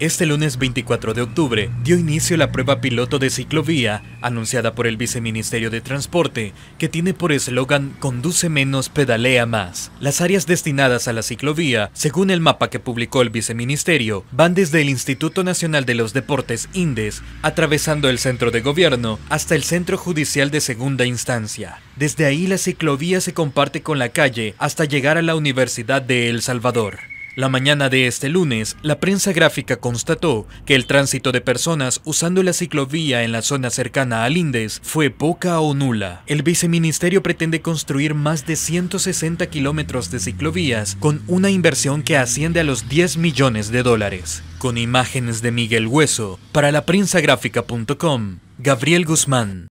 Este lunes 24 de octubre dio inicio la prueba piloto de ciclovía anunciada por el Viceministerio de Transporte, que tiene por eslogan Conduce menos, pedalea más. Las áreas destinadas a la ciclovía, según el mapa que publicó el Viceministerio, van desde el Instituto Nacional de los Deportes INDES, atravesando el centro de gobierno, hasta el Centro Judicial de Segunda Instancia. Desde ahí la ciclovía se comparte con la calle hasta llegar a la Universidad de El Salvador. La mañana de este lunes, la prensa gráfica constató que el tránsito de personas usando la ciclovía en la zona cercana al Indes fue poca o nula. El viceministerio pretende construir más de 160 kilómetros de ciclovías con una inversión que asciende a los 10 millones de dólares. Con imágenes de Miguel Hueso, para la prensa gráfica.com, Gabriel Guzmán.